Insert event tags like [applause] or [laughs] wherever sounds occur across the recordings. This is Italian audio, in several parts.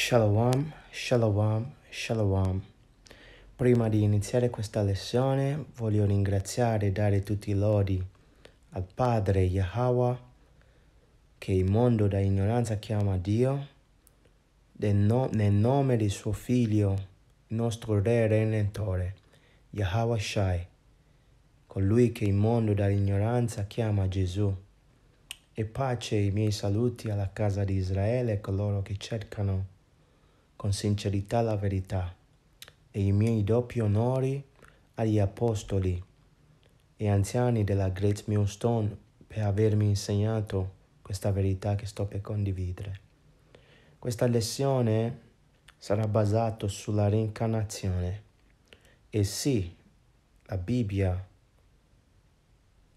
Shalom, shalom, shalom. Prima di iniziare questa lezione voglio ringraziare e dare tutti i lodi al Padre Yahweh che il mondo da ignoranza chiama Dio nel nome del suo figlio, nostro Re e Redentore, Yahweh Shai, colui che il mondo dall'ignoranza chiama Gesù. E pace e i miei saluti alla casa di Israele e coloro che cercano con sincerità la verità e i miei doppi onori agli apostoli e anziani della Great Millstone per avermi insegnato questa verità che sto per condividere. Questa lezione sarà basata sulla reincarnazione e sì, la Bibbia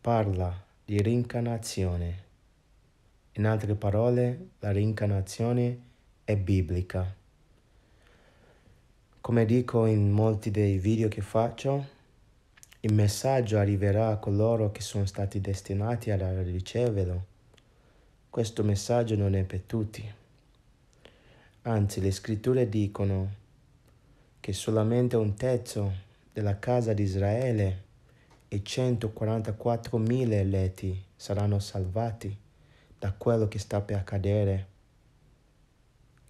parla di reincarnazione. In altre parole, la reincarnazione è biblica. Come dico in molti dei video che faccio, il messaggio arriverà a coloro che sono stati destinati a riceverlo. Questo messaggio non è per tutti. Anzi, le scritture dicono che solamente un terzo della casa di Israele e 144.000 eletti saranno salvati da quello che sta per accadere,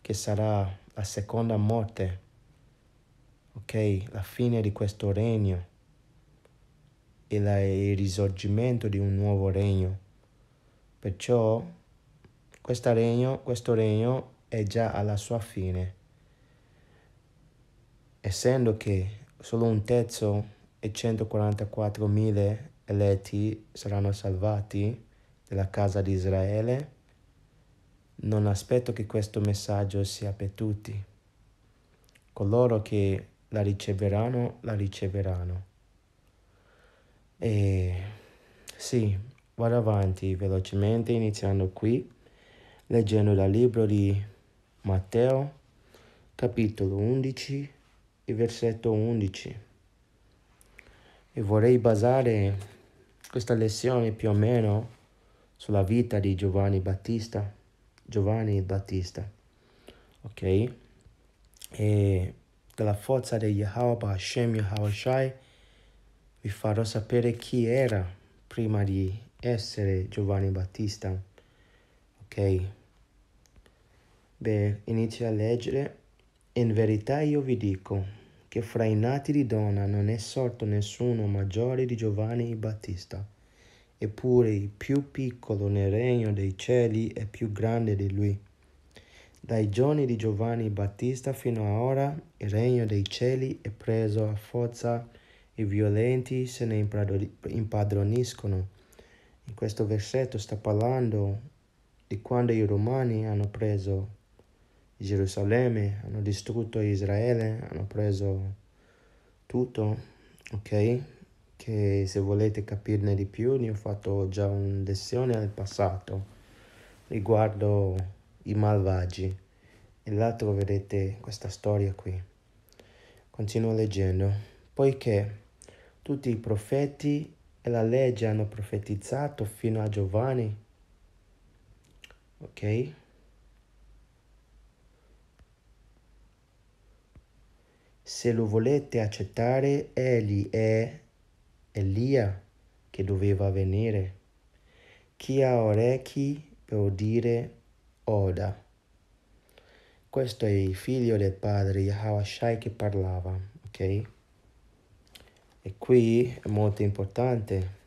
che sarà la seconda morte ok? La fine di questo regno e la, il risorgimento di un nuovo regno. Perciò regno, questo regno è già alla sua fine, essendo che solo un terzo e 144.000 eletti saranno salvati della casa di Israele. Non aspetto che questo messaggio sia per tutti. Coloro che la riceveranno, la riceveranno. E sì, vado avanti velocemente iniziando qui, leggendo dal libro di Matteo, capitolo 11, il versetto 11. E vorrei basare questa lezione più o meno sulla vita di Giovanni Battista, Giovanni Battista, ok? E la forza di Yahweh Hashem Yahweh Shai, vi farò sapere chi era prima di essere Giovanni Battista. Ok? Beh, inizio a leggere. In verità io vi dico che fra i nati di donna non è sorto nessuno maggiore di Giovanni Battista, eppure il più piccolo nel regno dei cieli è più grande di lui. Dai giorni di Giovanni Battista fino ad ora il regno dei cieli è preso a forza, i violenti se ne impadroniscono. In questo versetto sta parlando di quando i romani hanno preso Gerusalemme, hanno distrutto Israele, hanno preso tutto, ok? Che se volete capirne di più, ne ho fatto già una lezione nel passato riguardo i malvagi e là troverete questa storia qui. Continuo leggendo. Poiché tutti i profeti e la legge hanno profetizzato fino a Giovanni. Ok? Se lo volete accettare, egli è Elia che doveva venire. Chi ha orecchi per udire Oda. Questo è il figlio del padre Yahawashai che parlava, ok? E qui è molto importante.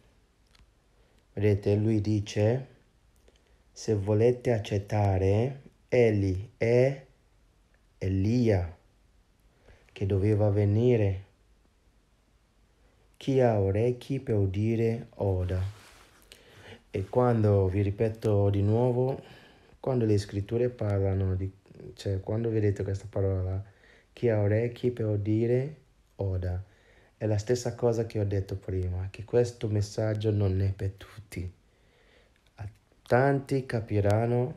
Vedete, lui dice, se volete accettare, Eli è Elia che doveva venire. Chi ha orecchi per udire, oda. E quando vi ripeto di nuovo, quando le scritture parlano di, cioè quando vedete questa parola, chi ha orecchi per udire, oda. È la stessa cosa che ho detto prima, che questo messaggio non è per tutti. Tanti capiranno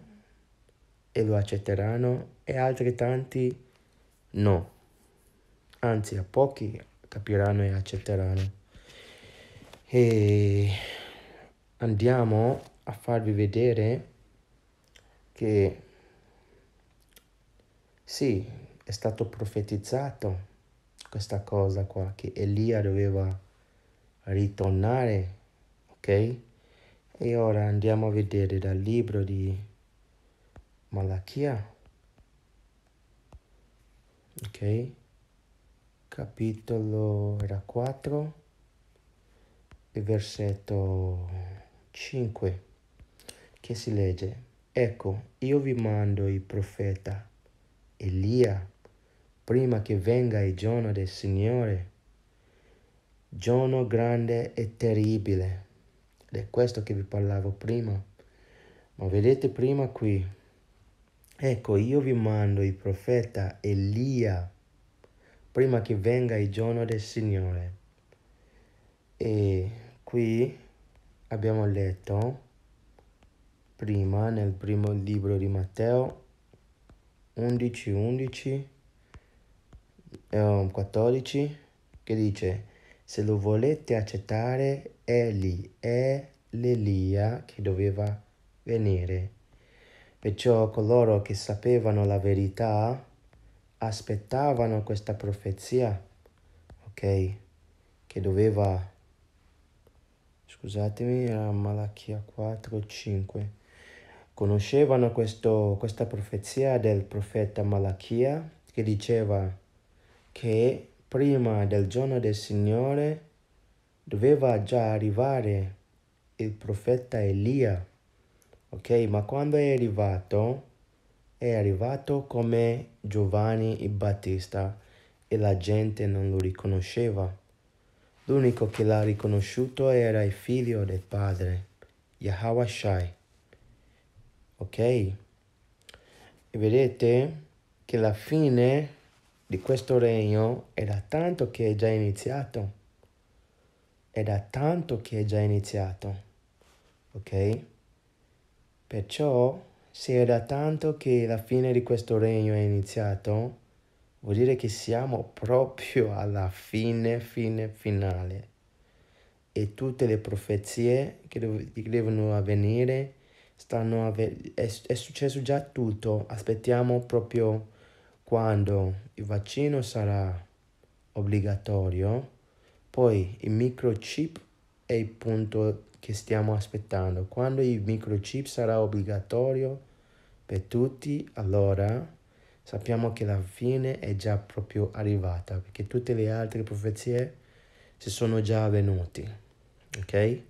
e lo accetteranno e altri tanti no. Anzi, a pochi capiranno e accetteranno. E andiamo a farvi vedere che sì, è stato profetizzato questa cosa qua, che Elia doveva ritornare, ok? E ora andiamo a vedere dal libro di Malachia, ok? Capitolo 4 e versetto 5 che si legge Ecco, io vi mando il profeta Elia prima che venga il giorno del Signore. Giorno grande e terribile. Ed è questo che vi parlavo prima. Ma vedete prima qui. Ecco, io vi mando il profeta Elia prima che venga il giorno del Signore. E qui abbiamo letto prima nel primo libro di Matteo 11, 11, 14 che dice se lo volete accettare egli è l'Elia che doveva venire. Perciò coloro che sapevano la verità aspettavano questa profezia, ok, che doveva, scusatemi, era Malachia 4, 5 conoscevano questo, questa profezia del profeta Malachia che diceva che prima del giorno del Signore doveva già arrivare il profeta Elia. Ok, ma quando è arrivato, è arrivato come Giovanni il Battista e la gente non lo riconosceva. L'unico che l'ha riconosciuto era il figlio del padre, Shai ok? E vedete che la fine di questo regno è da tanto che è già iniziato. È da tanto che è già iniziato, ok? Perciò, se è da tanto che la fine di questo regno è iniziato, vuol dire che siamo proprio alla fine, fine, finale. E tutte le profezie che, devono avvenire stanno ave- è, è successo già tutto, aspettiamo proprio quando il vaccino sarà obbligatorio, poi il microchip è il punto che stiamo aspettando. Quando il microchip sarà obbligatorio per tutti, allora sappiamo che la fine è già proprio arrivata, perché tutte le altre profezie si sono già avvenute. Ok?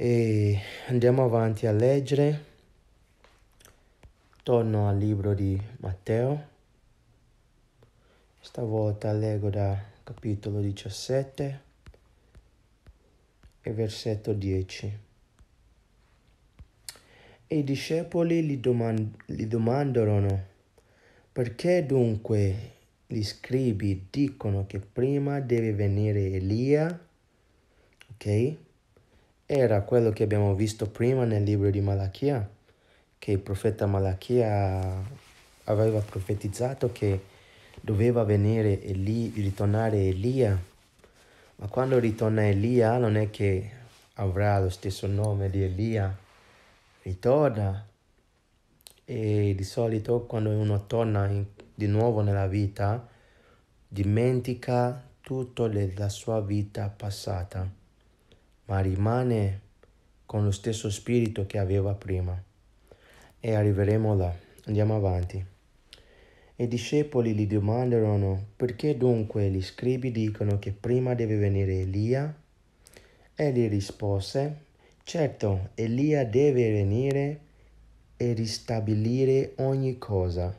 E andiamo avanti a leggere. Torno al libro di Matteo. Stavolta leggo da capitolo 17 e versetto 10. E i discepoli gli, domand- gli domandarono, perché dunque gli scribi dicono che prima deve venire Elia? Ok? era quello che abbiamo visto prima nel libro di Malachia, che il profeta Malachia aveva profetizzato che doveva venire Eli, ritornare Elia, ma quando ritorna Elia non è che avrà lo stesso nome di Elia, ritorna e di solito quando uno torna in, di nuovo nella vita dimentica tutta la sua vita passata ma rimane con lo stesso spirito che aveva prima. E arriveremo là, andiamo avanti. I discepoli gli domandarono perché dunque gli scribi dicono che prima deve venire Elia? Egli rispose, certo, Elia deve venire e ristabilire ogni cosa.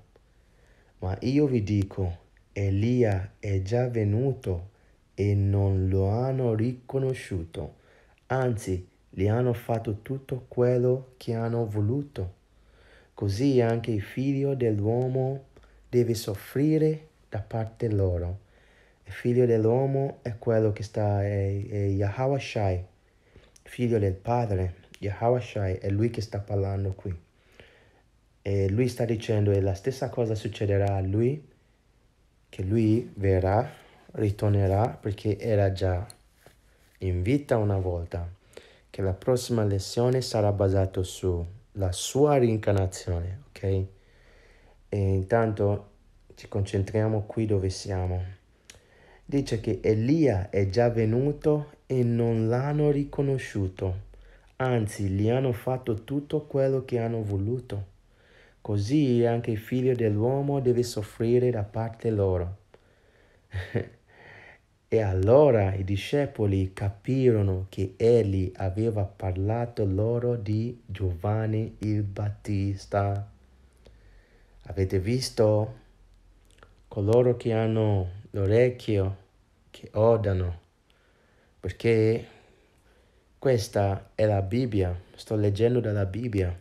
Ma io vi dico, Elia è già venuto e non lo hanno riconosciuto anzi gli hanno fatto tutto quello che hanno voluto. Così anche il figlio dell'uomo deve soffrire da parte loro. Il figlio dell'uomo è quello che sta, è, è Yahweh Shai, figlio del padre. Yahweh Shai è lui che sta parlando qui. E lui sta dicendo e la stessa cosa succederà a lui, che lui verrà, ritornerà perché era già invita una volta che la prossima lezione sarà basata sulla sua rincarnazione, ok? E intanto ci concentriamo qui dove siamo. Dice che Elia è già venuto e non l'hanno riconosciuto, anzi gli hanno fatto tutto quello che hanno voluto. Così anche il figlio dell'uomo deve soffrire da parte loro. [laughs] E allora i discepoli capirono che egli aveva parlato loro di Giovanni il Battista. Avete visto coloro che hanno l'orecchio, che odano, perché questa è la Bibbia, sto leggendo dalla Bibbia.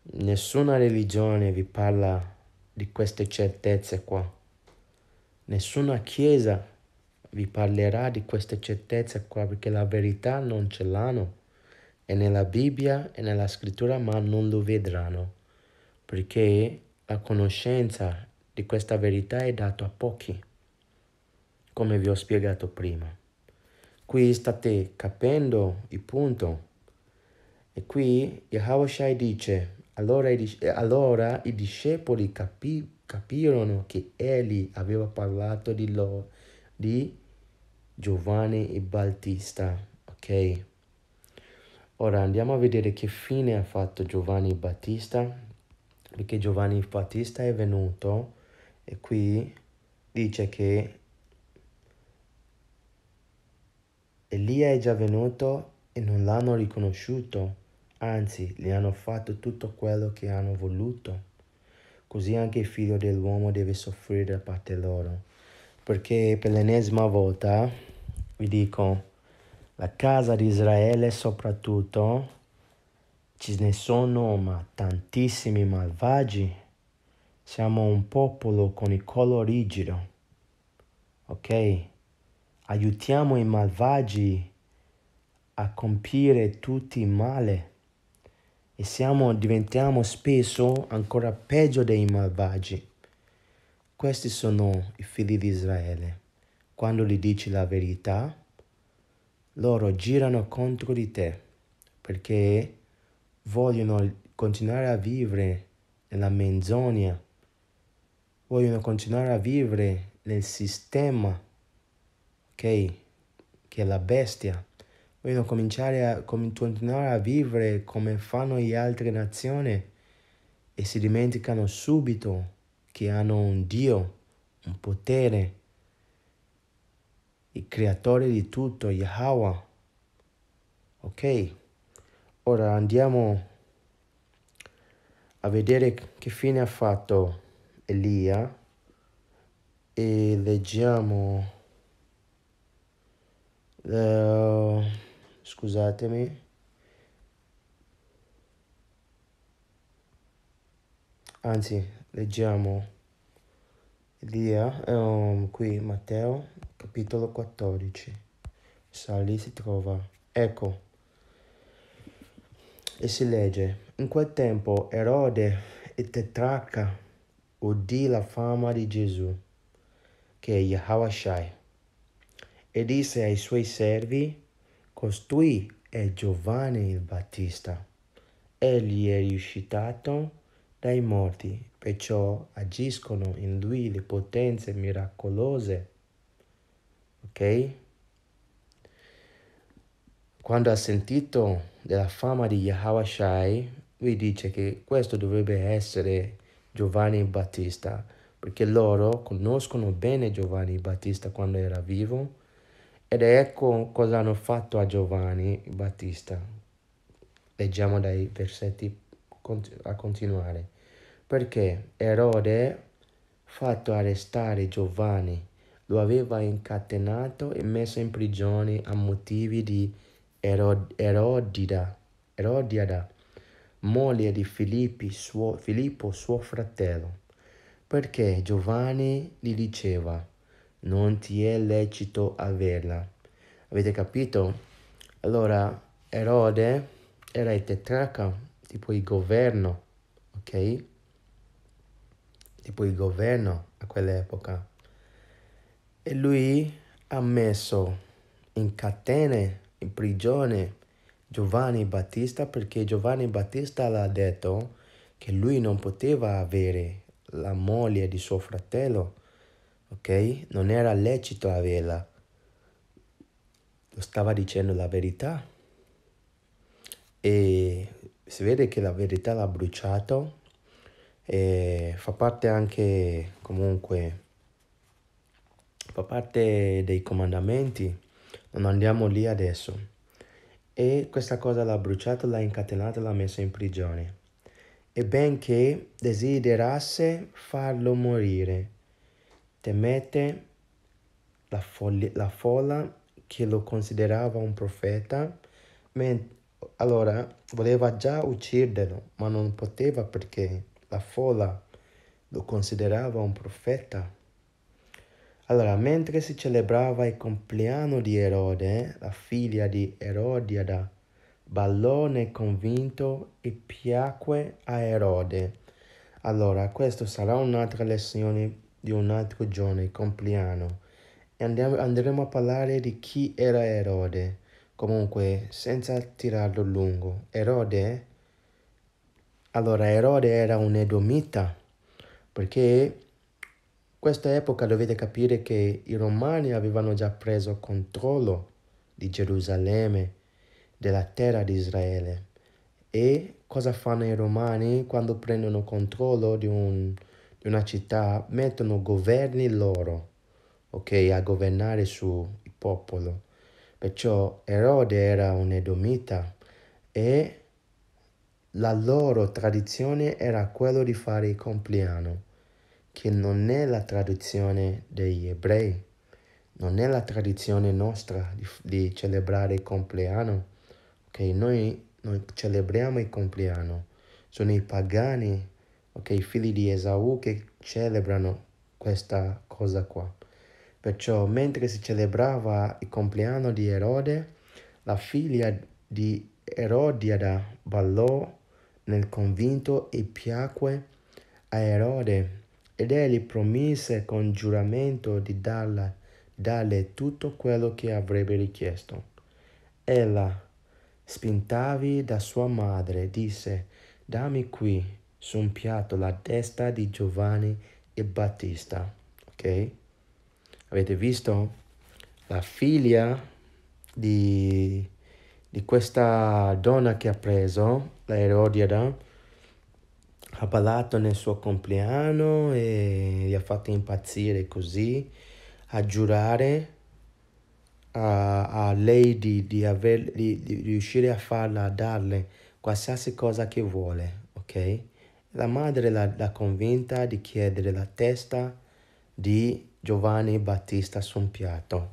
Nessuna religione vi parla di queste certezze qua. Nessuna chiesa vi parlerà di questa certezza qua perché la verità non ce l'hanno. È nella Bibbia e nella scrittura ma non lo vedranno perché la conoscenza di questa verità è data a pochi, come vi ho spiegato prima. Qui state capendo il punto. E qui Yahweh dice, allora, allora i discepoli capivano capirono che egli aveva parlato di loro, di Giovanni e Battista, ok? Ora andiamo a vedere che fine ha fatto Giovanni Battista, perché Giovanni Battista è venuto e qui dice che Elia è già venuto e non l'hanno riconosciuto, anzi, gli hanno fatto tutto quello che hanno voluto così anche il figlio dell'uomo deve soffrire da parte loro. Perché per l'ennesima volta vi dico, la casa di Israele soprattutto, ci ne sono ma tantissimi malvagi. Siamo un popolo con il collo rigido. Ok? Aiutiamo i malvagi a compiere tutti i male e siamo, diventiamo spesso ancora peggio dei malvagi. Questi sono i figli di Israele. Quando gli dici la verità, loro girano contro di te perché vogliono continuare a vivere nella menzogna, vogliono continuare a vivere nel sistema, ok? Che è la bestia vogliono cominciare a continuare a vivere come fanno le altre nazioni e si dimenticano subito che hanno un Dio, un potere, il creatore di tutto, Yahweh. Ok, ora andiamo a vedere che fine ha fatto Elia e leggiamo... The... Eh, scusatemi. Anzi, leggiamo Elia, um, qui Matteo, capitolo 14. Sali si trova. Ecco. E si legge. In quel tempo Erode e Tetraca udì la fama di Gesù, che è Yahawashai, e disse ai suoi servi, Costui è Giovanni il Battista. Egli è risuscitato dai morti, perciò agiscono in lui le potenze miracolose. Ok? Quando ha sentito della fama di Yahweh Shai, lui dice che questo dovrebbe essere Giovanni il Battista, perché loro conoscono bene Giovanni il Battista quando era vivo ed ecco cosa hanno fatto a Giovanni Battista. Leggiamo dai versetti a continuare. Perché Erode, fatto arrestare Giovanni, lo aveva incatenato e messo in prigione a motivi di Erod- Erodida, Erodiada, moglie di Filippi, suo, Filippo, suo fratello, perché Giovanni gli diceva, non ti è lecito averla. Avete capito? Allora, Erode era il tetraca, tipo il governo, ok? Tipo il governo a quell'epoca. E lui ha messo in catene, in prigione, Giovanni Battista perché Giovanni Battista l'ha detto che lui non poteva avere la moglie di suo fratello ok? Non era lecito la vela, lo stava dicendo la verità e si vede che la verità l'ha bruciato e fa parte anche comunque fa parte dei comandamenti non andiamo lì adesso e questa cosa l'ha bruciato l'ha incatenato l'ha messo in prigione e benché desiderasse farlo morire temette la, la folla che lo considerava un profeta, allora voleva già ucciderlo, ma non poteva perché la folla lo considerava un profeta. Allora, mentre si celebrava il compleanno di Erode, la figlia di Erodiada ballò nel convinto e piacque a Erode. Allora, questa sarà un'altra lezione di un altro giorno, il compleanno, e andiamo, andremo a parlare di chi era Erode. Comunque, senza tirarlo lungo, Erode... Allora, Erode era un edomita, perché in questa epoca dovete capire che i romani avevano già preso controllo di Gerusalemme, della terra di Israele. E cosa fanno i romani quando prendono controllo di un di una città mettono governi loro, ok, a governare sul popolo. Perciò Erode era un edomita e la loro tradizione era quella di fare il compleanno, che non è la tradizione degli ebrei, non è la tradizione nostra di, di celebrare il compleanno, ok? Noi, noi celebriamo il compleanno, sono i pagani ok? I figli di Esau che celebrano questa cosa qua. Perciò mentre si celebrava il compleanno di Erode, la figlia di Erodiada ballò nel convinto e piacque a Erode ed egli promise con giuramento di darla, darle tutto quello che avrebbe richiesto. Ella, spintavi da sua madre, disse, dammi qui su un piatto la testa di Giovanni e Battista. Ok? Avete visto? La figlia di, di questa donna che ha preso, la Erodiada, ha parlato nel suo compleanno e gli ha fatto impazzire così, a giurare a, a lei di, di, aver, di, di riuscire a farla, a darle qualsiasi cosa che vuole, ok? La madre l'ha, convinta di chiedere la testa di Giovanni Battista su un piatto.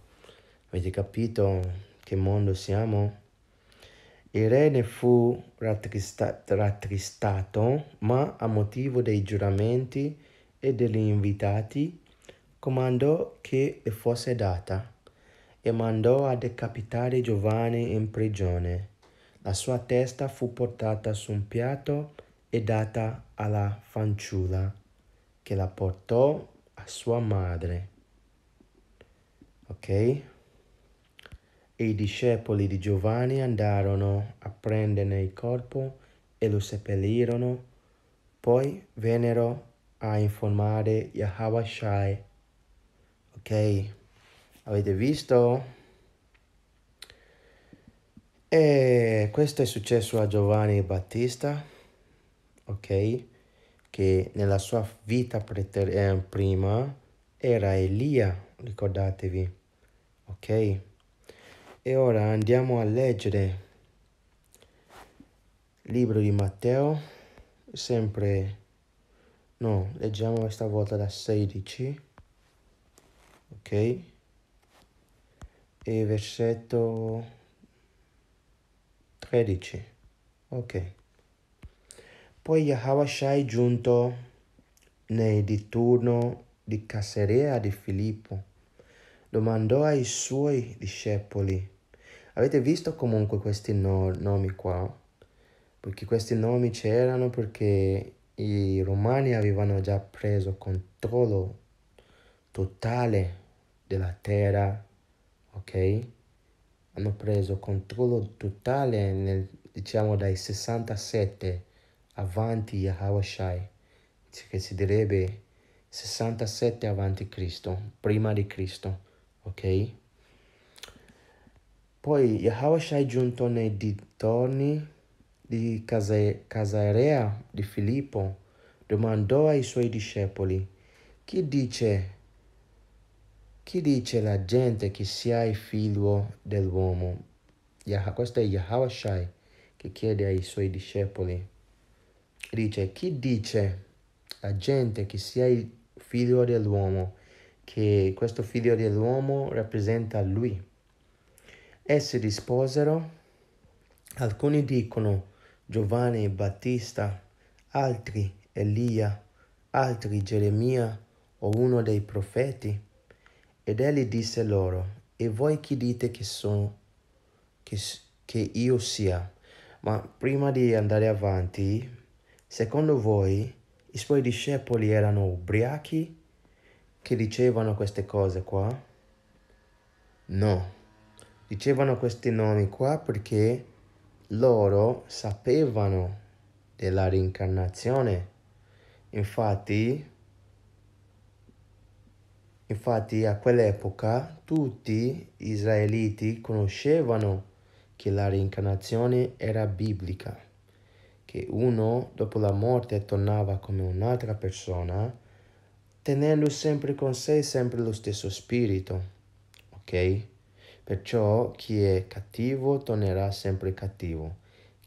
Avete capito che mondo siamo? Il re ne fu rattrista rattristato, ma a motivo dei giuramenti e degli invitati comandò che le fosse data e mandò a decapitare Giovanni in prigione. La sua testa fu portata su un piatto e data alla fanciulla che la portò a sua madre. Ok? E i discepoli di Giovanni andarono a prenderne il corpo e lo seppellirono, poi vennero a informare Yahweh Ok? Avete visto? E questo è successo a Giovanni Battista ok? Che nella sua vita preter- eh, prima era Elia, ricordatevi, ok? E ora andiamo a leggere il libro di Matteo, sempre, no, leggiamo questa volta da 16, ok? E versetto 13, ok? Poi è giunto nel diturno di Caesarea di Filippo, domandò ai suoi discepoli, avete visto comunque questi no- nomi qua? Perché questi nomi c'erano perché i romani avevano già preso controllo totale della terra, ok? Hanno preso controllo totale nel, diciamo dai 67 avanti Yahawashai, che si direbbe 67 avanti Cristo, prima di Cristo, ok? Poi Yahawashai giunto nei dintorni di Casarea di Filippo, domandò ai suoi discepoli, chi dice, chi dice la gente che sia il figlio dell'uomo? Questo è Yahawashai che chiede ai suoi discepoli dice chi dice la gente che sia il figlio dell'uomo, che questo figlio dell'uomo rappresenta lui. Essi risposero, alcuni dicono Giovanni Battista, altri Elia, altri Geremia o uno dei profeti. Ed egli disse loro, e voi chi dite che sono, che, che io sia? Ma prima di andare avanti, Secondo voi i suoi discepoli erano ubriachi che dicevano queste cose qua? No, dicevano questi nomi qua perché loro sapevano della rincarnazione. Infatti, infatti a quell'epoca tutti gli israeliti conoscevano che la rincarnazione era biblica che uno dopo la morte tornava come un'altra persona, tenendo sempre con sé sempre lo stesso spirito, ok? Perciò chi è cattivo tornerà sempre cattivo,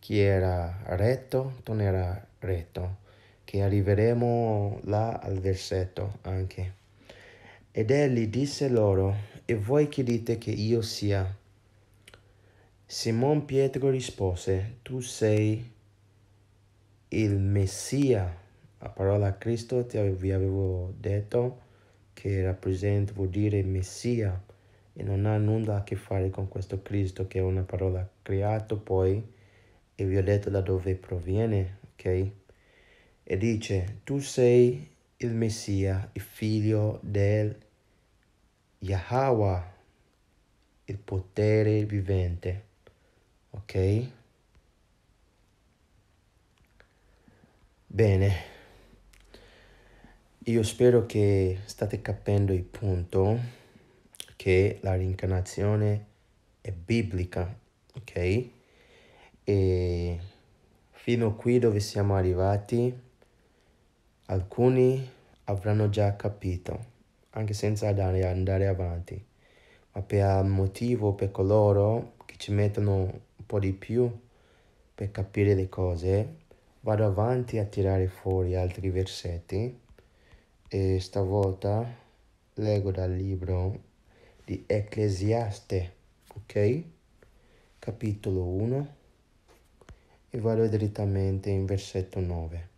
chi era retto tornerà retto, che arriveremo là al versetto anche. Ed egli disse loro, e voi che dite che io sia? Simon Pietro rispose, tu sei il Messia, la parola Cristo ti vi avevo detto che rappresenta, vuol dire Messia e non ha nulla a che fare con questo Cristo che è una parola creata poi e vi ho detto da dove proviene, ok? E dice, tu sei il Messia, il figlio del Yahweh, il potere vivente, ok? Bene, io spero che state capendo il punto che la reincarnazione è biblica, ok? E fino a qui dove siamo arrivati, alcuni avranno già capito, anche senza andare, andare avanti, ma per motivo, per coloro che ci mettono un po' di più per capire le cose, vado avanti a tirare fuori altri versetti e stavolta leggo dal libro di Ecclesiaste, ok? Capitolo 1 e vado direttamente in versetto 9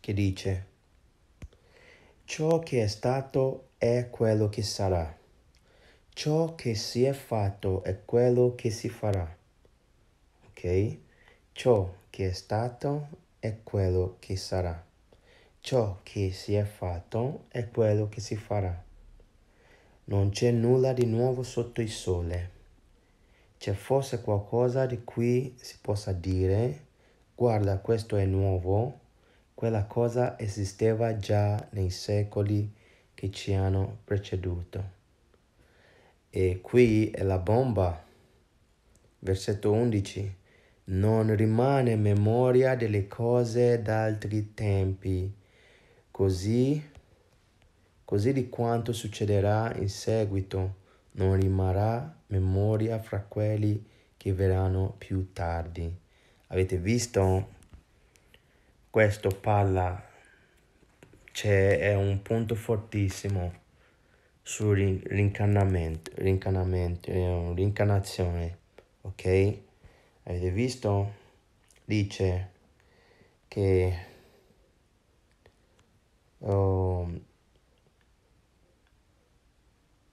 che dice ciò che è stato è quello che sarà ciò che si è fatto è quello che si farà che ciò che è stato è quello che sarà, ciò che si è fatto è quello che si farà. Non c'è nulla di nuovo sotto il sole. C'è forse qualcosa di cui si possa dire, guarda questo è nuovo, quella cosa esisteva già nei secoli che ci hanno preceduto. E qui è la bomba. Versetto 11 non rimane memoria delle cose d'altri tempi, così, così di quanto succederà in seguito non rimarrà memoria fra quelli che verranno più tardi. Avete visto? Questo parla, cioè è un punto fortissimo sull'incarnamento, rincarnamento, eh, rincarnazione, ok? Avete visto? Dice che um,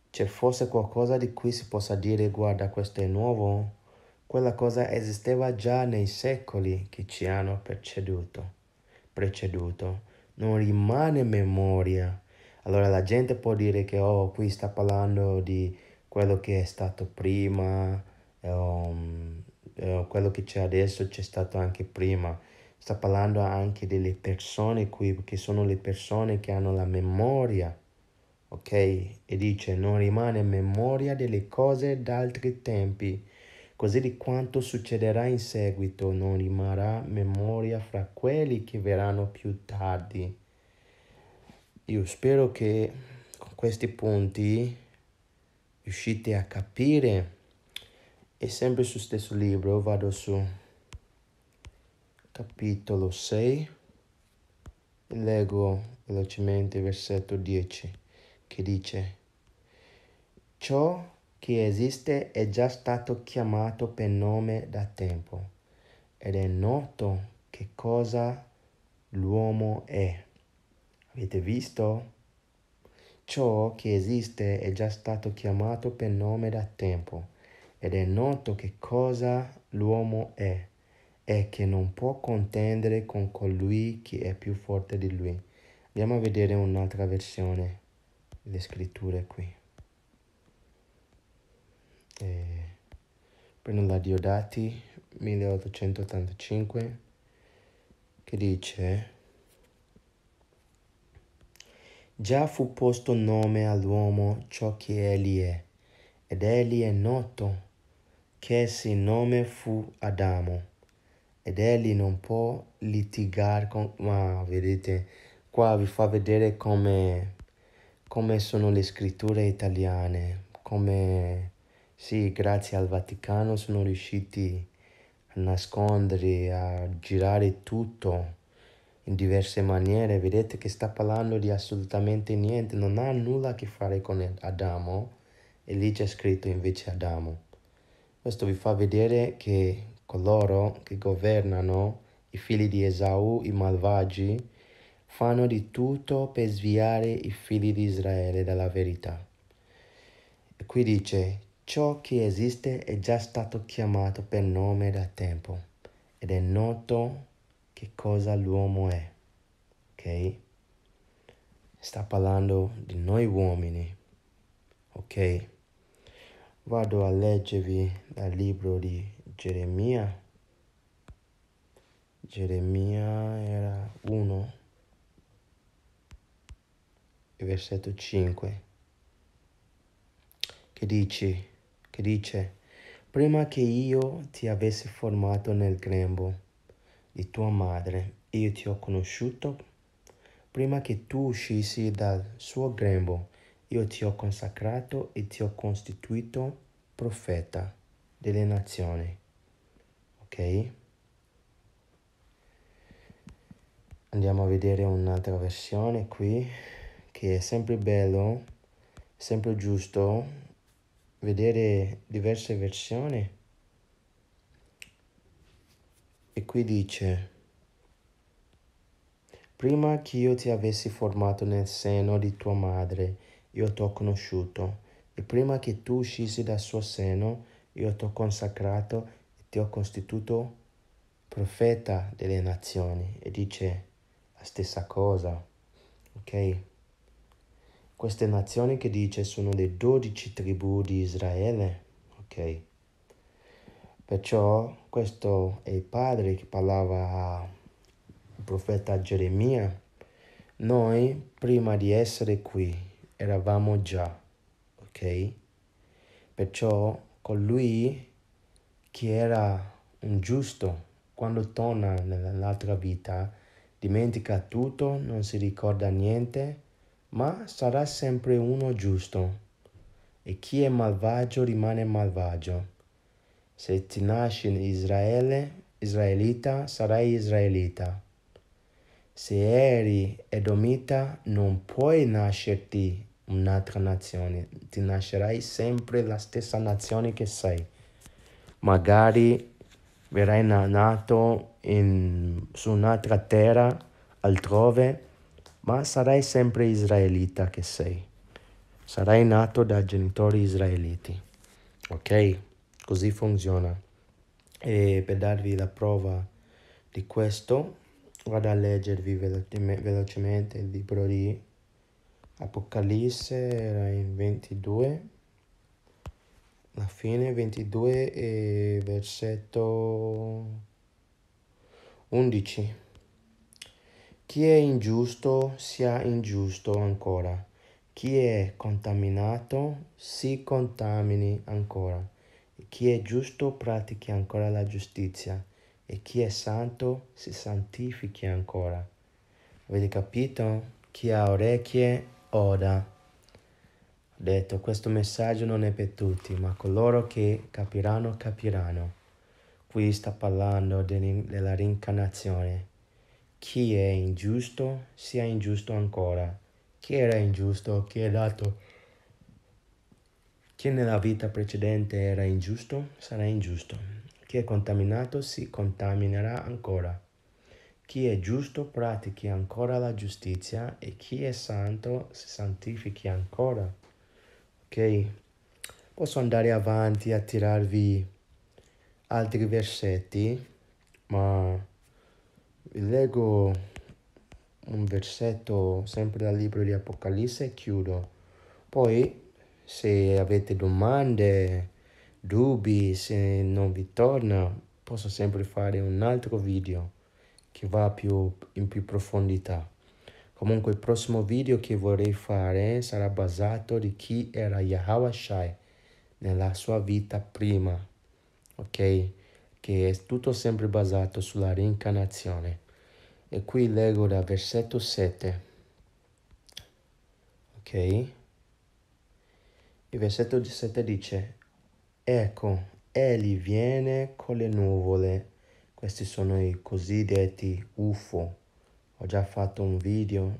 c'è forse qualcosa di cui si possa dire guarda questo è nuovo, quella cosa esisteva già nei secoli che ci hanno preceduto, preceduto. non rimane memoria. Allora la gente può dire che oh qui sta parlando di quello che è stato prima, um, eh, quello che c'è adesso c'è stato anche prima. Sta parlando anche delle persone qui, perché sono le persone che hanno la memoria, ok? E dice, non rimane memoria delle cose d'altri tempi, così di quanto succederà in seguito non rimarrà memoria fra quelli che verranno più tardi. Io spero che con questi punti riuscite a capire e sempre sul stesso libro vado su capitolo 6 e leggo velocemente il versetto 10 che dice ciò che esiste è già stato chiamato per nome da tempo ed è noto che cosa l'uomo è avete visto ciò che esiste è già stato chiamato per nome da tempo ed è noto che cosa l'uomo è, è che non può contendere con colui che è più forte di lui. Andiamo a vedere un'altra versione delle scritture qui. E eh, prendo la Diodati 1885 che dice Già fu posto nome all'uomo ciò che egli è, ed egli è noto ch'essi nome fu Adamo, ed egli non può litigare con... Ma vedete, qua vi fa vedere come, come sono le scritture italiane, come, sì, grazie al Vaticano sono riusciti a nascondere, a girare tutto in diverse maniere. Vedete che sta parlando di assolutamente niente, non ha nulla a che fare con Adamo, e lì c'è scritto invece Adamo. Questo vi fa vedere che coloro che governano, i figli di Esau, i malvagi, fanno di tutto per sviare i figli di Israele dalla verità. E qui dice, ciò che esiste è già stato chiamato per nome da tempo ed è noto che cosa l'uomo è. Ok? Sta parlando di noi uomini. Ok? Vado a leggervi dal libro di Geremia. Geremia era 1, versetto 5, che dice, che dice, prima che io ti avessi formato nel grembo di tua madre, io ti ho conosciuto, prima che tu uscissi dal suo grembo, io ti ho consacrato e ti ho costituito profeta delle nazioni. Ok? Andiamo a vedere un'altra versione qui, che è sempre bello, sempre giusto vedere diverse versioni. E qui dice, prima che io ti avessi formato nel seno di tua madre, io ti ho conosciuto e prima che tu uscissi dal suo seno, io ti ho consacrato e ti ho costituito profeta delle nazioni e dice la stessa cosa, ok? Queste nazioni che dice sono le dodici tribù di Israele, ok? Perciò questo è il padre che parlava al profeta Geremia. Noi, prima di essere qui, eravamo già, ok? Perciò colui che era un giusto quando torna nell'altra vita dimentica tutto, non si ricorda niente, ma sarà sempre uno giusto. E chi è malvagio rimane malvagio. Se ti nasci in Israele, israelita, sarai israelita se eri edomita non puoi nascerti un'altra nazione, ti nascerai sempre la stessa nazione che sei. Magari verrai nato in, su un'altra terra, altrove, ma sarai sempre israelita che sei. Sarai nato da genitori israeliti. Ok? Così funziona. E per darvi la prova di questo, Vado a leggervi velocemente il libro di Apocalisse in 22, la fine 22 e versetto 11. Chi è ingiusto sia ingiusto ancora, chi è contaminato si contamini ancora, chi è giusto pratichi ancora la giustizia e chi è santo si santifichi ancora. Avete capito? Chi ha orecchie, oda. Ho detto, questo messaggio non è per tutti, ma coloro che capiranno, capiranno. Qui sta parlando della rincarnazione. Chi è ingiusto, sia ingiusto ancora. Chi era ingiusto, chi è dato... Chi nella vita precedente era ingiusto, sarà ingiusto. Chi è contaminato si contaminerà ancora. Chi è giusto pratichi ancora la giustizia e chi è santo si santifichi ancora. Ok? Posso andare avanti a tirarvi altri versetti, ma vi leggo un versetto sempre dal libro di Apocalisse e chiudo. Poi, se avete domande, dubbi, se non vi torna, posso sempre fare un altro video che va più, in più profondità. Comunque il prossimo video che vorrei fare sarà basato di chi era Yahawashai nella sua vita prima, ok? Che è tutto sempre basato sulla reincarnazione. E qui leggo dal versetto 7, ok? Il versetto 7 dice, Ecco, egli viene con le nuvole. Questi sono i cosiddetti UFO. Ho già fatto un video.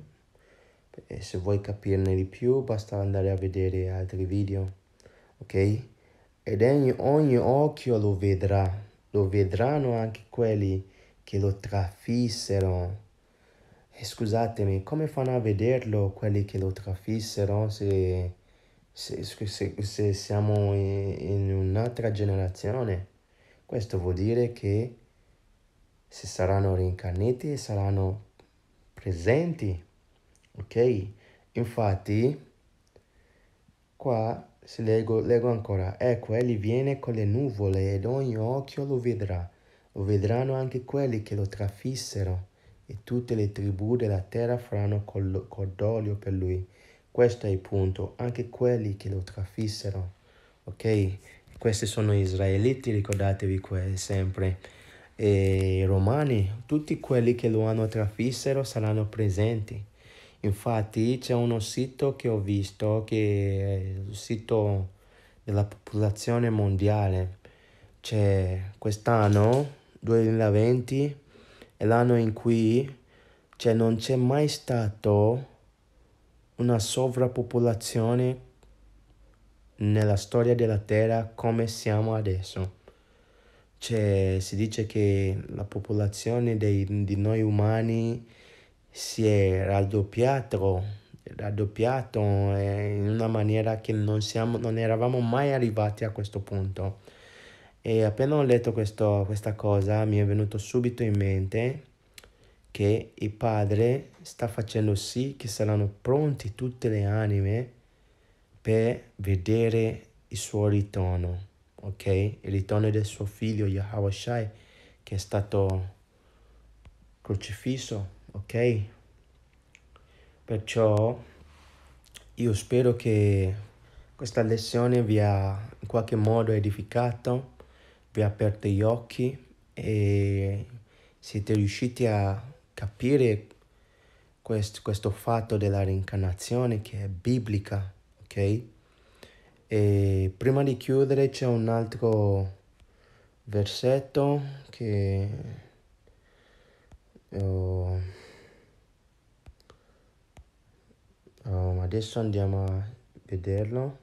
E se vuoi capirne di più, basta andare a vedere altri video. Ok? Ed ogni, ogni occhio lo vedrà. Lo vedranno anche quelli che lo trafissero. E scusatemi, come fanno a vederlo quelli che lo trafissero se se, se, se siamo in, un'altra generazione, questo vuol dire che se saranno reincarnati saranno presenti, ok? Infatti, qua si leggo, leggo ancora, ecco, egli viene con le nuvole ed ogni occhio lo vedrà, lo vedranno anche quelli che lo trafissero e tutte le tribù della terra faranno cordoglio per lui. Questo è il punto, anche quelli che lo trafissero, ok? Questi sono gli israeliti, ricordatevi sempre. E i romani, tutti quelli che lo hanno trafissero saranno presenti. Infatti c'è uno sito che ho visto che è il sito della popolazione mondiale. C'è quest'anno, 2020, è l'anno in cui cioè, non c'è mai stato una sovrappopolazione nella storia della Terra come siamo adesso. Cioè, si dice che la popolazione dei, di noi umani si è raddoppiato, raddoppiato eh, in una maniera che non, siamo, non eravamo mai arrivati a questo punto. E appena ho letto questo, questa cosa mi è venuto subito in mente che il Padre sta facendo sì che saranno pronte tutte le anime per vedere il suo ritorno, ok? Il ritorno del suo figlio Yahweh Shai che è stato crocifisso, ok? Perciò io spero che questa lezione vi ha in qualche modo edificato, vi ha aperto gli occhi e siete riusciti a capire questo, questo fatto della reincarnazione che è biblica, ok? E prima di chiudere c'è un altro versetto che... Oh, oh, adesso andiamo a vederlo.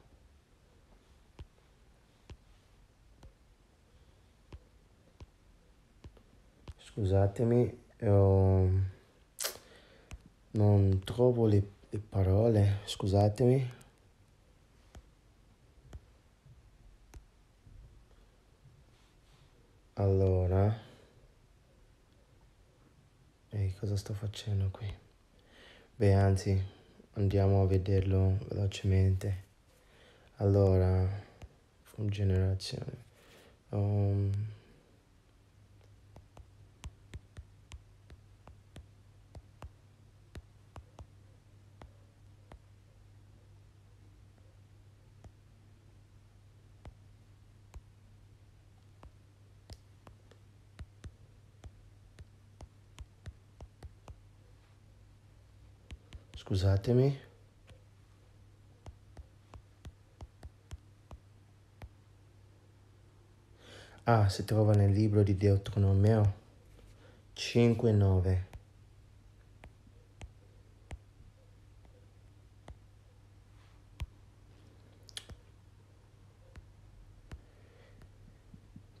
Scusatemi, Ehm, non trovo le, le parole, scusatemi. Allora, e cosa sto facendo qui? Beh, anzi, andiamo a vederlo velocemente. Allora, generazione. Um, Scusatemi. Ah, si trova nel libro di Deuteronomio 5.9.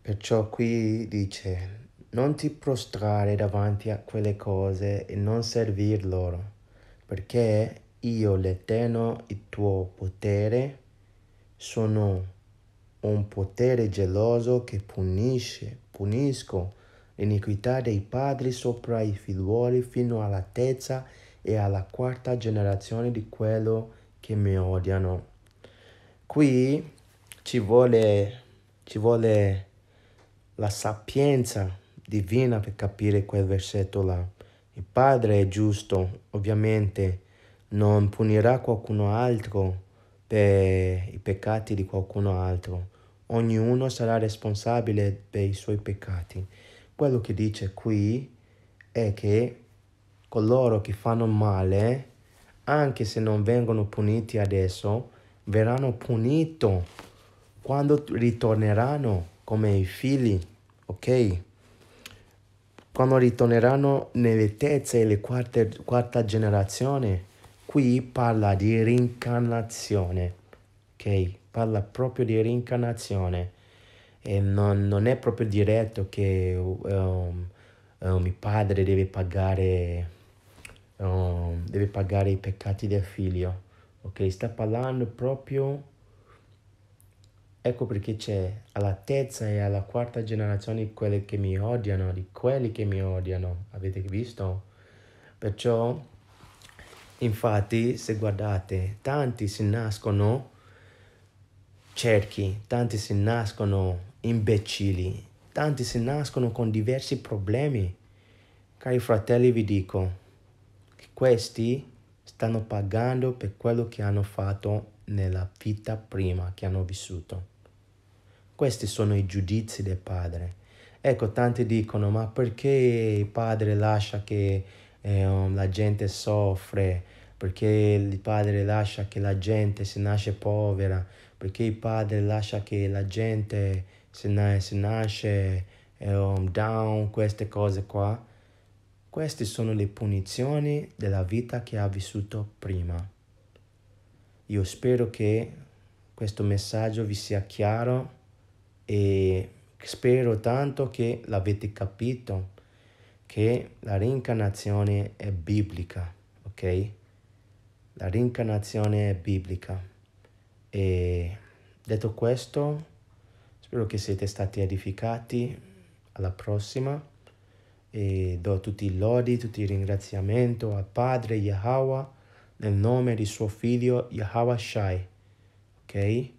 Perciò qui dice, non ti prostrare davanti a quelle cose e non servir loro perché io l'Eterno, il tuo potere, sono un potere geloso che punisce, punisco l'iniquità dei padri sopra i figliuoli fino alla terza e alla quarta generazione di quello che mi odiano. Qui ci vuole, ci vuole la sapienza divina per capire quel versetto là. Il Padre è giusto, ovviamente, non punirà qualcuno altro per i peccati di qualcuno altro. Ognuno sarà responsabile per i suoi peccati. Quello che dice qui è che coloro che fanno male, anche se non vengono puniti adesso, verranno puniti quando ritorneranno come i figli, ok? Quando ritorneranno nelle terze e le quarte, quarta generazione, qui parla di rincarnazione, ok? Parla proprio di rincarnazione e non, non è proprio diretto che um, um, il padre deve pagare, um, deve pagare i peccati del figlio, ok? Sta parlando proprio Ecco perché c'è alla terza e alla quarta generazione quelli che mi odiano, di quelli che mi odiano, avete visto? Perciò, infatti, se guardate, tanti si nascono cerchi, tanti si nascono imbecilli, tanti si nascono con diversi problemi. Cari fratelli, vi dico che questi stanno pagando per quello che hanno fatto nella vita prima che hanno vissuto. Questi sono i giudizi del Padre. Ecco, tanti dicono, ma perché il Padre lascia che eh, la gente soffre? Perché il Padre lascia che la gente si nasce povera? Perché il Padre lascia che la gente si, na- si nasce eh, down? Queste cose qua. Queste sono le punizioni della vita che ha vissuto prima. Io spero che questo messaggio vi sia chiaro e spero tanto che l'avete capito che la reincarnazione è biblica, ok? La reincarnazione è biblica. E detto questo, spero che siete stati edificati. Alla prossima. E do tutti i lodi, tutti i ringraziamenti al Padre Yahweh nel nome di suo figlio Yahweh Shai. Ok?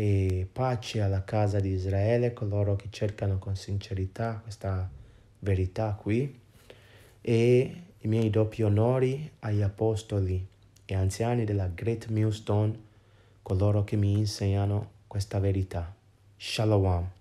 e pace alla casa di Israele, coloro che cercano con sincerità questa verità qui, e i miei doppi onori agli apostoli e anziani della Great Millstone, coloro che mi insegnano questa verità. Shalom.